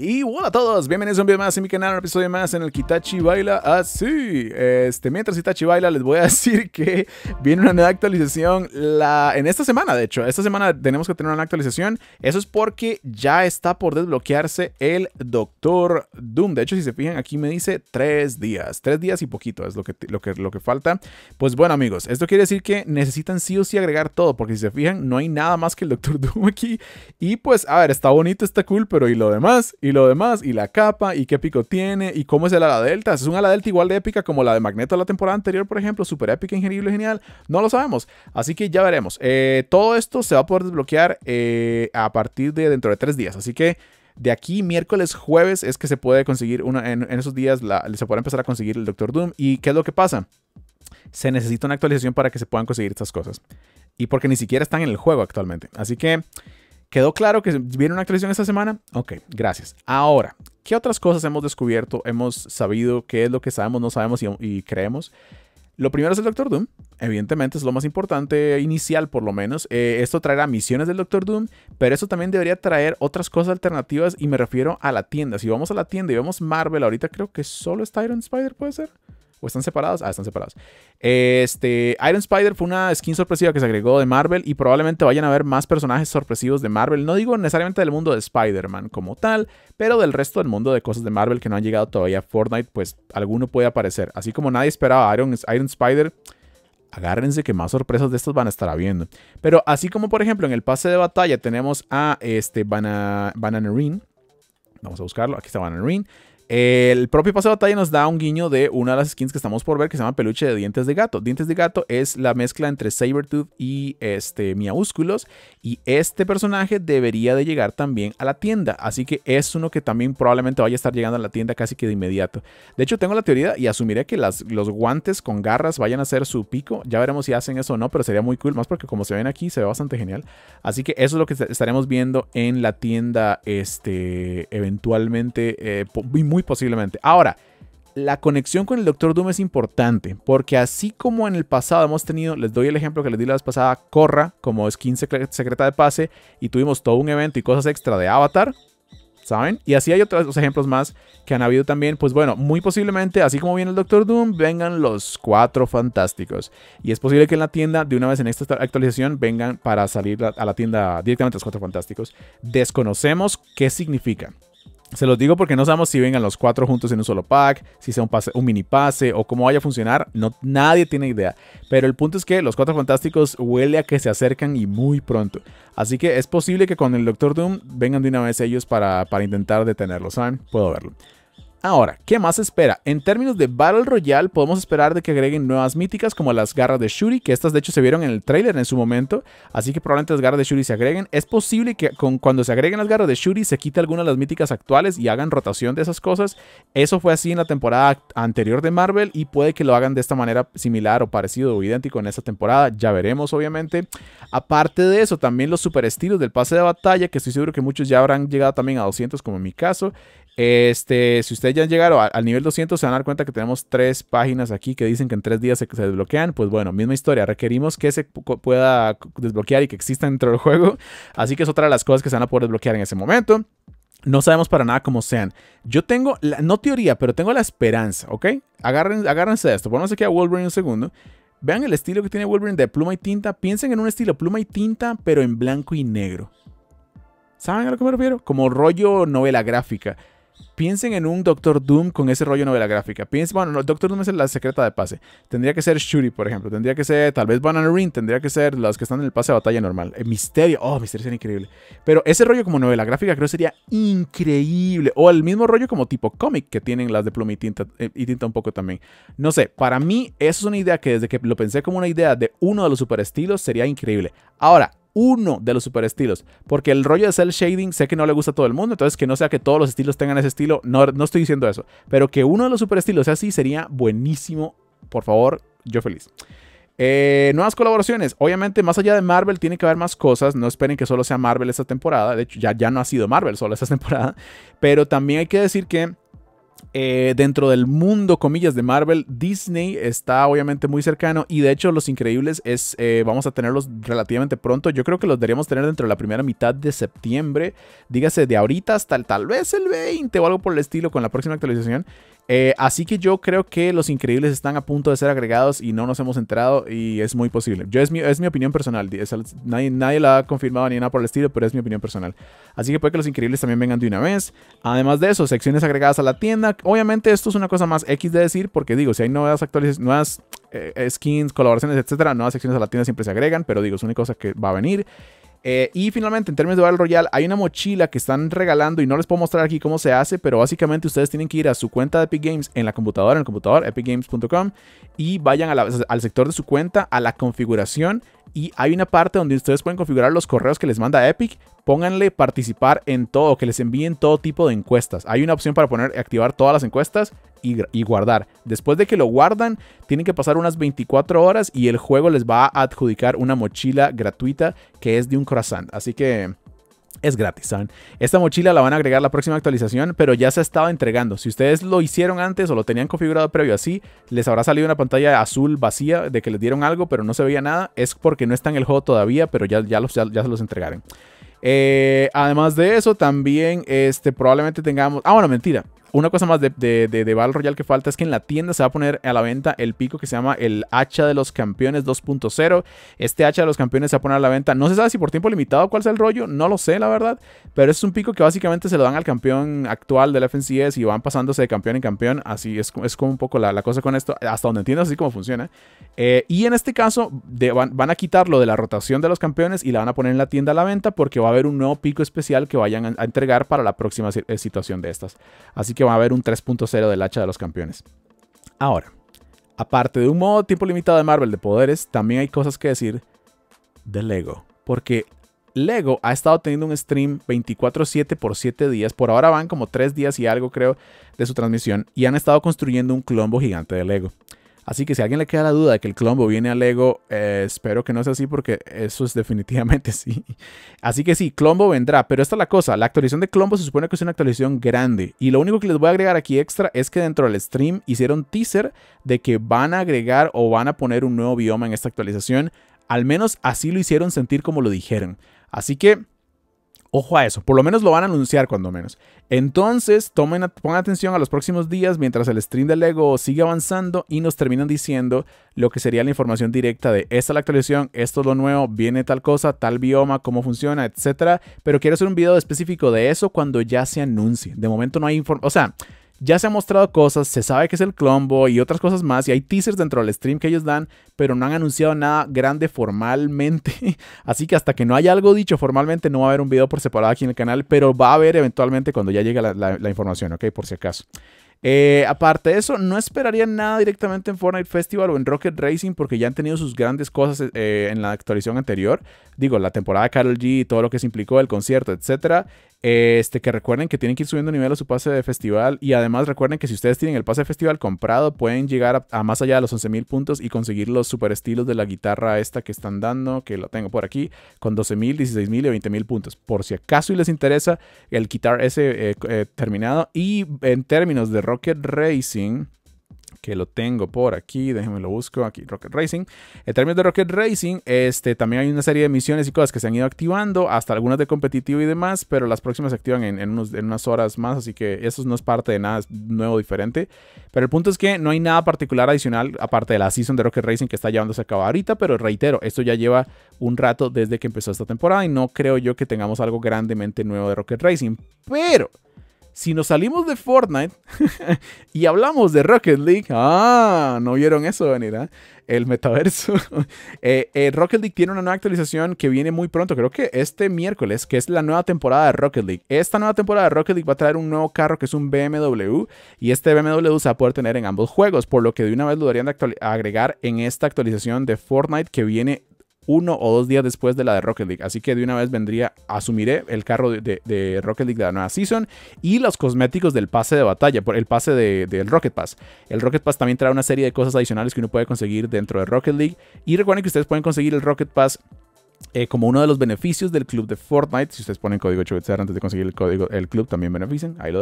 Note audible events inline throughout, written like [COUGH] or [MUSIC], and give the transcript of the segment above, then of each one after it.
Y hola a todos, bienvenidos un video más en mi canal, un episodio más en el Kitachi baila así. Este, mientras Kitachi baila, les voy a [LAUGHS] decir que viene una nueva actualización la, en esta semana, de hecho. Esta semana tenemos que tener una actualización. Eso es porque ya está por desbloquearse el Doctor Doom. De hecho, si se fijan, aquí me dice tres días. Tres días y poquito es lo que, lo que, lo que falta. Pues bueno, amigos, esto quiere decir que necesitan sí o sí agregar todo, porque si se fijan, no hay nada más que el Doctor [LAUGHS] Doom aquí. Y pues, a ver, está bonito, está cool, pero ¿y lo demás? y lo demás, y la capa, y qué pico tiene, y cómo es el ala delta. Es un ala delta igual de épica como la de Magneto la temporada anterior, por ejemplo, super épica, y genial. No lo sabemos. Así que ya veremos. Eh, todo esto se va a poder desbloquear eh, a partir de dentro de tres días. Así que de aquí, miércoles, jueves, es que se puede conseguir, una, en, esos días se puede empezar a conseguir el Doctor Doom. ¿Y qué es lo que pasa? Se necesita una actualización para que se puedan conseguir estas cosas. Y porque ni siquiera están en el juego actualmente. Así que ¿Quedó claro que viene una actualización esta semana? Ok, gracias. Ahora, ¿qué otras cosas hemos descubierto? Hemos sabido qué es lo que sabemos, no sabemos y, creemos. Lo primero es el Doctor Doom, evidentemente es lo más importante, inicial por lo menos. Eh, esto traerá misiones del Doctor Doom, pero eso también debería traer otras cosas alternativas y me refiero a la tienda. Si vamos a la tienda y vemos Marvel, ahorita creo que solo está Iron Spider, puede ser. ¿O están separados? Ah, están separados. Este, Iron Spider fue una skin sorpresiva que se agregó de Marvel y probablemente vayan a ver más personajes sorpresivos de Marvel. No digo necesariamente del mundo de Spider-Man como tal, pero del resto del mundo de cosas de Marvel que no han llegado todavía a Fortnite, pues alguno puede aparecer. Así como nadie esperaba Iron, Iron Spider, agárrense que más sorpresas de estas van a estar habiendo. Pero así como por ejemplo en el pase de batalla tenemos a este Vamos a buscarlo. Aquí está Bananarine el propio paso de batalla nos da un guiño de una de las skins que estamos por ver que se llama peluche de dientes de gato. Dientes de gato es la mezcla entre Sabertooth y este Miaúsculos y este personaje debería de llegar también a la tienda, así que es uno que también probablemente vaya a estar llegando a la tienda casi que de inmediato. De hecho, tengo la teoría y asumiré que las, los guantes con garras vayan a ser su pico. Ya veremos si hacen eso o no, pero sería muy cool, más porque como se ven aquí se ve bastante genial. Así que eso es lo que estaremos viendo en la tienda este eventualmente eh, muy muy posiblemente. Ahora, la conexión con el Doctor Doom es importante, porque así como en el pasado hemos tenido, les doy el ejemplo que les di la vez pasada, Corra como skin secreta de pase, y tuvimos todo un evento y cosas extra de Avatar, ¿saben? Y así hay otros ejemplos más que han habido también, pues bueno, muy posiblemente, así como viene el Doctor Doom, vengan los cuatro fantásticos. Y es posible que en la tienda, de una vez en esta actualización, vengan para salir a la tienda directamente los cuatro fantásticos. Desconocemos qué significa. Se los digo porque no sabemos si vengan los cuatro juntos en un solo pack, si sea un, un mini pase o cómo vaya a funcionar. No, nadie tiene idea. Pero el punto es que los cuatro fantásticos huele a que se acercan y muy pronto. Así que es posible que con el Doctor Doom vengan de una vez ellos para, para intentar detenerlos, ¿saben? Puedo verlo. Ahora, ¿qué más espera? En términos de Battle Royale, podemos esperar de que agreguen nuevas míticas como las garras de Shuri, que estas de hecho se vieron en el trailer en su momento, así que probablemente las garras de Shuri se agreguen. Es posible que con, cuando se agreguen las garras de Shuri se quite alguna de las míticas actuales y hagan rotación de esas cosas. Eso fue así en la temporada anterior de Marvel y puede que lo hagan de esta manera similar o parecido o idéntico en esta temporada, ya veremos obviamente. Aparte de eso, también los superestilos del pase de batalla, que estoy seguro que muchos ya habrán llegado también a 200 como en mi caso, este, si ustedes ya han llegado al nivel 200, se van a dar cuenta que tenemos tres páginas aquí que dicen que en tres días se, desbloquean. Pues bueno, misma historia. Requerimos que se pueda desbloquear y que exista dentro del juego. Así que es otra de las cosas que se van a poder desbloquear en ese momento. No sabemos para nada cómo sean. Yo tengo, no teoría, pero tengo la esperanza, ¿ok? Agarren, agárrense de esto. Ponemos aquí a Wolverine un segundo. Vean el estilo que tiene Wolverine de pluma y tinta. Piensen en un estilo pluma y tinta, pero en blanco y negro. ¿Saben a lo que me refiero? Como rollo novela gráfica. Piensen en un Doctor Doom con ese rollo novela gráfica. Piensen, bueno, el Doctor Doom es la secreta de pase. Tendría que ser Shuri, por ejemplo. Tendría que ser, tal vez Banana Ring. Tendría que ser las que están en el pase de batalla normal. Eh, misterio. Oh, misterio sería increíble. Pero ese rollo como novela gráfica creo sería increíble. O el mismo rollo como tipo cómic que tienen las de pluma y tinta, eh, y tinta un poco también. No sé, para mí eso es una idea que desde que lo pensé como una idea de uno de los superestilos sería increíble. Ahora, uno de los superestilos. Porque el rollo de cel shading sé que no le gusta a todo el mundo, entonces que no sea que todos los estilos tengan ese estilo, no, estoy diciendo eso. Pero que uno de los superestilos sea así sería buenísimo, por favor, yo feliz. Eh, nuevas colaboraciones. Obviamente, más allá de Marvel, tiene que haber más cosas. No esperen que solo sea Marvel esta temporada. De hecho, ya, ya no ha sido Marvel solo esta [LAUGHS] temporada. Pero también hay que decir que eh, dentro del mundo, comillas, de Marvel, Disney está obviamente muy cercano y de hecho Los Increíbles es, eh, vamos a tenerlos relativamente pronto. Yo creo que los deberíamos tener dentro de la primera mitad de septiembre, dígase de ahorita hasta tal vez el 20 o algo por el estilo con la próxima actualización. Eh, así que yo creo que Los Increíbles están a punto de ser agregados y no nos hemos enterado y es muy posible. Yo, es, mi, es mi opinión personal, nadie, nadie la ha confirmado ni nada por el estilo, pero es mi opinión personal. Así que puede que Los Increíbles también vengan de una vez. Además de eso, secciones agregadas a la tienda obviamente esto es una cosa más X de decir, porque digo, si hay nuevas actualizaciones, nuevas eh, eh, skins, colaboraciones, etcétera, nuevas secciones a la tienda siempre se agregan, pero digo, es una cosa que va a venir. Eh, y finalmente, en términos de Battle Royale, hay una mochila que están regalando y no les puedo mostrar aquí cómo se hace, pero básicamente ustedes tienen que ir a su cuenta de Epic Games en la computadora, en el computador, epicgames.com, y vayan al sector de su cuenta, a la configuración, y hay una parte donde ustedes pueden configurar los correos que les manda Epic. Pónganle participar en todo, que les envíen todo tipo de encuestas. Hay una opción para poner activar todas las encuestas y, guardar. Después de que lo guardan, tienen que pasar unas 24 horas y el juego les va a adjudicar una mochila gratuita que es de un croissant. Así que es gratis, ¿saben? Esta mochila la van a agregar la próxima actualización, pero ya se ha estado entregando. Si ustedes lo hicieron antes o lo tenían configurado previo así, les habrá salido una pantalla azul vacía de que les dieron algo, pero no se veía nada. Es porque no está en el juego todavía, pero ya, ya, los, ya, se los entregaron. Eh, además de eso, también este, probablemente tengamos... Ah, bueno, mentira. Una cosa más de, de, de, Battle Royale que falta es que en la tienda se va a poner a la venta el pico que se llama el Hacha de los Campeones 2.0. Este Hacha de los Campeones se va a poner a la venta. No se sabe si por tiempo limitado cuál sea el rollo, no lo sé la verdad. Pero es un pico que básicamente se lo dan al campeón actual del FNCS y van pasándose de campeón en campeón. Así es, es como un poco la, cosa con esto, hasta donde entiendo así como funciona. Eh, y en este caso van, a quitar lo de la rotación de los campeones y la van a poner en la tienda a la venta porque va a haber un nuevo pico especial que vayan a, a entregar para la próxima eh, situación de estas. Así que que va a haber un 3.0 del hacha de los campeones. Ahora, aparte de un modo tiempo limitado de Marvel de poderes, también hay cosas que decir de Lego. Porque Lego ha estado teniendo un stream 24/7 por 7 días. Por ahora van como 3 días y algo creo de su transmisión. Y han estado construyendo un clombo gigante de Lego. Así que si a alguien le queda la duda de que el Clombo viene al Lego, eh, espero que no sea así porque eso es definitivamente [LAUGHS] sí. Así que sí, Clombo vendrá, pero esta es la cosa, la actualización de Clombo se supone que es una actualización grande y lo único que les voy a agregar aquí extra es que dentro del stream hicieron teaser de que van a agregar o van a poner un nuevo bioma en esta actualización, al menos así lo hicieron sentir como lo dijeron. Así que Ojo a eso, por lo menos lo van a anunciar cuando menos. Entonces, tomen, pongan atención a los próximos días mientras el stream de Lego sigue avanzando y nos terminan diciendo lo que sería la información directa de esta es la actualización, esto es lo nuevo, viene tal cosa, tal bioma, cómo funciona, etcétera. Pero quiero hacer un video específico de eso cuando ya se anuncie. De momento no hay información, o sea, ya se han mostrado cosas, se sabe que es el Clombo y otras cosas más, y hay teasers dentro del stream que ellos dan, pero no han anunciado nada grande formalmente. [LAUGHS] Así que hasta que no haya algo dicho formalmente, no va a haber un video por separado aquí en el canal, pero va a haber eventualmente cuando ya llegue la, información, ¿ok? Por si acaso. Eh, aparte de eso, no esperaría nada directamente en Fortnite Festival o en Rocket Racing porque ya han tenido sus grandes cosas eh, en la actualización anterior. Digo, la temporada de Carol G y todo lo que se implicó, el concierto, etc. Este, que recuerden que tienen que ir subiendo nivel a su pase de festival. Y además recuerden que si ustedes tienen el pase de festival comprado, pueden llegar a, más allá de los 11.000 puntos y conseguir los super estilos de la guitarra esta que están dando, que la tengo por aquí, con 12.000, 16.000 y 20.000 puntos. Por si acaso y les interesa el guitar ese eh, eh, terminado. Y en términos de Rocket Racing, que lo tengo por aquí, déjenme lo busco aquí, Rocket Racing. En términos de Rocket Racing, este, también hay una serie de misiones y cosas que se han ido activando, hasta algunas de competitivo y demás, pero las próximas se activan en, unas horas más, así que eso no es parte de nada nuevo, diferente. Pero el punto es que no hay nada particular adicional aparte de la season de Rocket Racing que está llevándose a cabo ahorita, pero reitero, esto ya lleva un rato desde que empezó esta temporada y no creo yo que tengamos algo grandemente nuevo de Rocket Racing, pero si nos salimos de Fortnite [LAUGHS] y hablamos de Rocket League, ah, no vieron eso venir, ¿ah? El metaverso. [LAUGHS] Eh, eh, Rocket League tiene una nueva actualización que viene muy pronto, creo que este miércoles, que es la nueva temporada de Rocket League. Esta nueva temporada de Rocket League va a traer un nuevo carro que es un BMW y este BMW se va a poder tener en ambos juegos, por lo que de una vez lo deberían agregar en esta actualización de Fortnite que viene uno o dos días después de la de Rocket League. Así que de una vez vendría, asumiré el carro de, Rocket League de la nueva season y los cosméticos del pase de batalla, por el pase del Rocket Pass. El Rocket Pass también trae una serie de cosas adicionales que uno puede conseguir dentro de Rocket League. Y recuerden que ustedes pueden conseguir el Rocket Pass eh, como uno de los beneficios del club de Fortnite, si ustedes ponen código 8 antes de conseguir el código el club, también benefician, ahí lo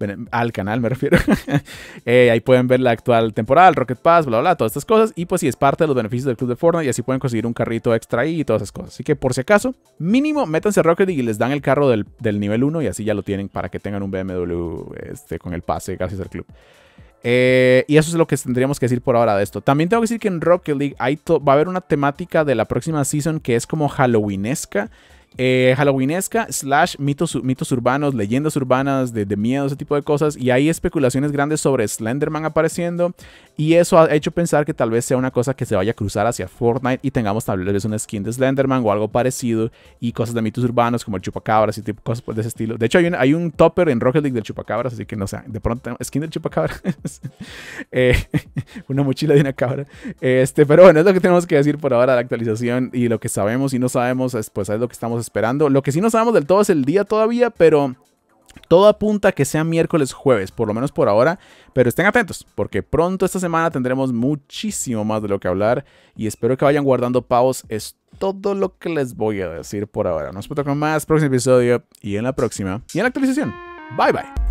dejo, al canal me refiero, [LAUGHS] eh, ahí pueden ver la actual temporada, el Rocket Pass, bla, bla, todas estas cosas, y pues si es parte de los beneficios del club de Fortnite, y así pueden conseguir un carrito extra y todas esas cosas. Así que por si acaso, mínimo, métanse a Rocket y les dan el carro del, nivel 1 y así ya lo tienen para que tengan un BMW este, con el pase gracias al club. Eh, y eso es lo que tendríamos que decir por ahora de esto. También tengo que decir que en Rocket League va a haber una temática de la próxima season que es como halloweenesca eh, Halloweenesca, slash mitos, mitos urbanos, leyendas urbanas de, de, miedo, ese tipo de cosas. Y hay especulaciones grandes sobre Slenderman apareciendo. Y eso ha hecho pensar que tal vez sea una cosa que se vaya a cruzar hacia Fortnite y tengamos tal vez una skin de Slenderman o algo parecido. Y cosas de mitos urbanos como el chupacabras y tipo, cosas de ese estilo. De hecho, hay un, hay topper en Rocket League del chupacabras, así que no sé, de pronto skin del chupacabras. [LAUGHS] Eh, [LAUGHS] una mochila de una cabra. Este, pero bueno, es lo que tenemos que decir por ahora la actualización y lo que sabemos y no sabemos, es, pues es lo que estamos esperando. Lo que sí no sabemos del todo es el día todavía, pero todo apunta a que sea miércoles jueves, por lo menos por ahora, pero estén atentos porque pronto esta semana tendremos muchísimo más de lo que hablar y espero que vayan guardando pavos. Es todo lo que les voy a decir por ahora. Nos vemos con más próximo episodio y en la próxima y en la actualización. Bye bye.